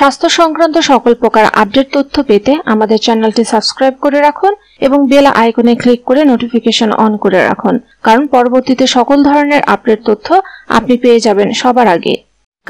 স্বাস্থ্য সংক্রান্ত সকল প্রকার আপডেট তথ্য পেতে আমাদের চ্যানেলটি সাবস্ক্রাইব করে রাখুন এবং বেল আইকনে ক্লিক করে নোটিফিকেশন অন করে রাখুন কারণ পরবর্তীতে সকল ধরনের আপডেট তথ্য আপনি পেয়ে যাবেন সবার আগে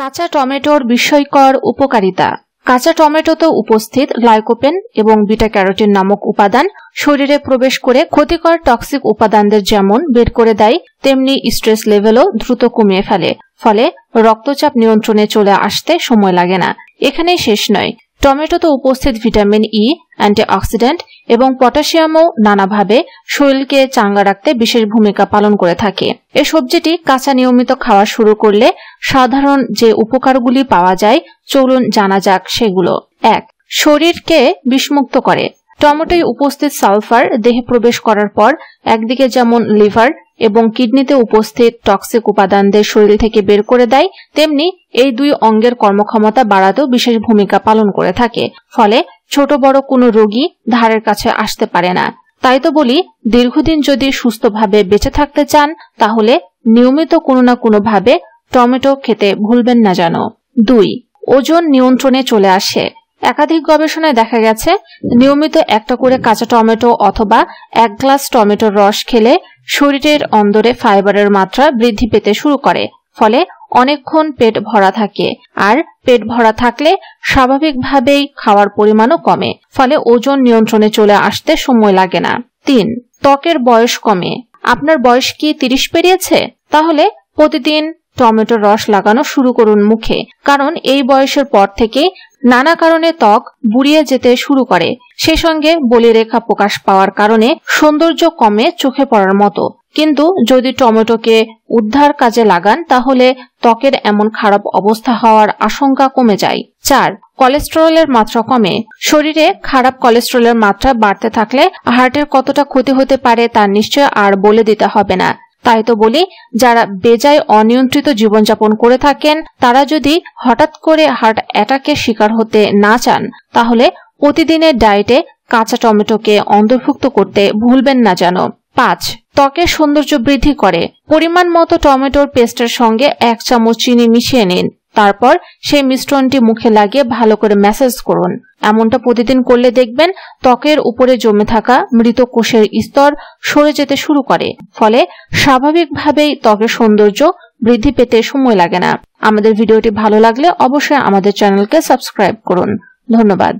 কাঁচা টমেটোর বিস্ময়কর উপকারিতা কাঁচা টমেটোতে উপস্থিত লাইকোপেন এবং বিটা ক্যারোটিন নামক উপাদান শরীরে প্রবেশ করে ক্ষতিকর টক্সিক উপাদানদের যেমন বের করে দেয় তেমনি স্ট্রেস লেভেলও দ্রুত কমিয়ে ফেলে ফলে রক্তচাপ নিয়ন্ত্রণে চলে আসতে সময় লাগে না এখানেই শেষ নয় টমেটোতে উপস্থিত ভিটামিন ই e, অ্যান্টিঅক্সিডেন্ট এবং পটাশিয়ামও নানাভাবে শরীরকে চাঙ্গা রাখতে বিশেষ ভূমিকা পালন করে থাকে এ সবজিটি কাঁচা নিয়মিত খাওয়া শুরু করলে সাধারণ যে উপকারগুলি পাওয়া যায় চলুন জানা যাক সেগুলো এক শরীরকে বিষমুক্ত করে টমেটোয় উপস্থিত সালফার দেহে প্রবেশ করার পর একদিকে যেমন লিভার এবং কিডনিতে উপস্থিত টক্সিক উপাদানদের শরীর থেকে বের করে দেয় তেমনি এই দুই অঙ্গের কর্মক্ষমতা বাড়াতেও বিশেষ ভূমিকা পালন করে থাকে ফলে ছোট বড় কোনো রোগী ধারের কাছে আসতে পারে না তাই তো বলি দীর্ঘদিন যদি সুস্থভাবে বেঁচে থাকতে চান তাহলে নিয়মিত কোনো না কোনোভাবে টমেটো খেতে ভুলবেন না যেন দুই ওজন নিয়ন্ত্রণে চলে আসে একাধিক গবেষণায় দেখা গেছে নিয়মিত একটা করে কাঁচা টমেটো অথবা এক গ্লাস টমেটোর রস খেলে শরীরের অন্দরে ফাইবারের মাত্রা বৃদ্ধি পেতে শুরু করে ফলে অনেকক্ষণ পেট ভরা থাকে আর পেট ভরা থাকলে স্বাভাবিকভাবেই খাওয়ার পরিমাণও কমে ফলে ওজন নিয়ন্ত্রণে চলে আসতে সময় লাগে না তিন ত্বকের বয়স কমে আপনার বয়স কি তিরিশ পেরিয়েছে তাহলে প্রতিদিন টমেটোর রস লাগানো শুরু করুন মুখে কারণ এই বয়সের পর থেকে নানা কারণে ত্বক বুড়িয়ে যেতে শুরু করে সে সঙ্গে বলিরেখা প্রকাশ পাওয়ার কারণে সৌন্দর্য কমে চোখে পড়ার মতো কিন্তু যদি টমেটোকে উদ্ধার কাজে লাগান তাহলে ত্বকের এমন খারাপ অবস্থা হওয়ার আশঙ্কা কমে যায় চার কোলেস্টেরলের মাত্রা কমে শরীরে খারাপ কোলেস্টেরলের মাত্রা বাড়তে থাকলে হার্টের কতটা ক্ষতি হতে পারে তা নিশ্চয় আর বলে দিতে হবে না তাই তো বলি যারা বেজায় অনিয়ন্ত্রিত জীবনযাপন করে থাকেন তারা যদি হঠাৎ করে হার্ট অ্যাটাকের শিকার হতে না চান তাহলে প্রতিদিনের ডায়েটে কাঁচা টমেটোকে অন্তর্ভুক্ত করতে ভুলবেন না যেন পাঁচ ত্বকের সৌন্দর্য বৃদ্ধি করে পরিমাণ মতো টমেটোর পেস্টের সঙ্গে এক চামচ চিনি মিশিয়ে নিন তারপর সেই মিশ্রণটি মুখে লাগিয়ে ভালো করে ম্যাসেজ করুন এমনটা প্রতিদিন করলে দেখবেন ত্বকের উপরে জমে থাকা মৃত কোষের স্তর সরে যেতে শুরু করে ফলে স্বাভাবিকভাবেই ত্বকের সৌন্দর্য বৃদ্ধি পেতে সময় লাগে না আমাদের ভিডিওটি ভালো লাগলে অবশ্যই আমাদের চ্যানেলকে সাবস্ক্রাইব করুন ধন্যবাদ